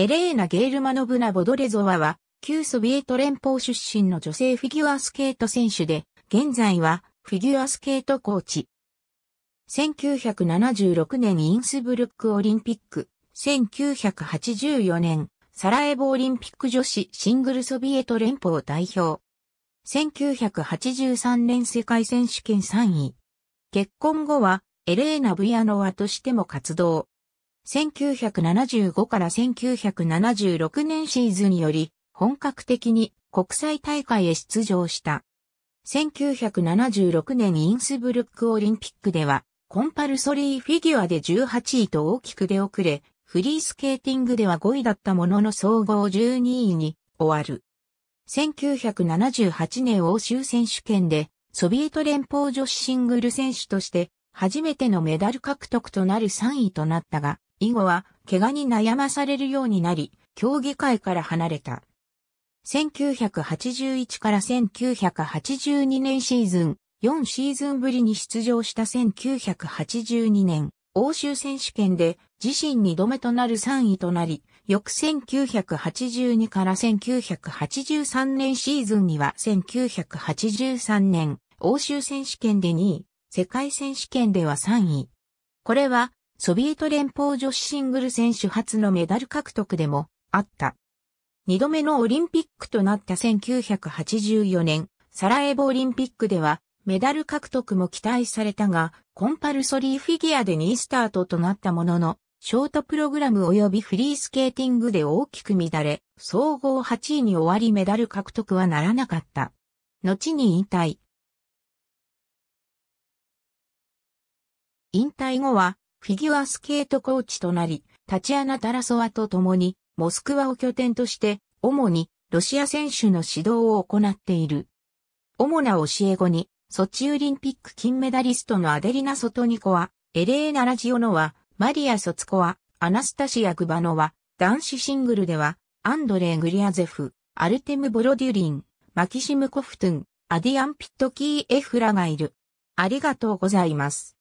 エレーナ・ゲールマノブナ・ボドレゾワは、旧ソビエト連邦出身の女性フィギュアスケート選手で、現在はフィギュアスケートコーチ。1976年インスブルックオリンピック、1984年サラエボオリンピック女子シングルソビエト連邦代表。1983年世界選手権3位。結婚後はエレーナ・ブヤノワとしても活動。1975から1976年シーズンより本格的に国際大会へ出場した。1976年インスブルックオリンピックではコンパルソリーフィギュアで18位と大きく出遅れ、フリースケーティングでは5位だったものの総合12位に終わる。1978年欧州選手権でソビエト連邦女子シングル選手として初めてのメダル獲得となる3位となったが、以後は、怪我に悩まされるようになり、競技会から離れた。1981から1982年シーズン、4シーズンぶりに出場した1982年、欧州選手権で自身2度目となる3位となり、翌1982から1983年シーズンには1983年、欧州選手権で2位、世界選手権では3位。これはソビエト連邦女子シングル選手初のメダル獲得でもあった。二度目のオリンピックとなった1984年、サラエボオリンピックではメダル獲得も期待されたが、コンパルソリーフィギュアで2位スタートとなったものの、ショートプログラム及びフリースケーティングで大きく乱れ、総合8位に終わりメダル獲得はならなかった。後に引退。引退後は、フィギュアスケートコーチとなり、タチアナ・タラソワと共に、モスクワを拠点として、主にロシア選手の指導を行っている。主な教え子に、ソチオリンピック金メダリストのアデリナ・ソトニコワ、エレーナ・ラジオノワ、マリア・ソツコワ、アナスタシア・グバノワ、男子シングルでは、アンドレー・グリアゼフ、アルテム・ボロデュリン、マキシム・コフトゥン、アディアン・ピットキー・エフラがいる。ありがとうございます。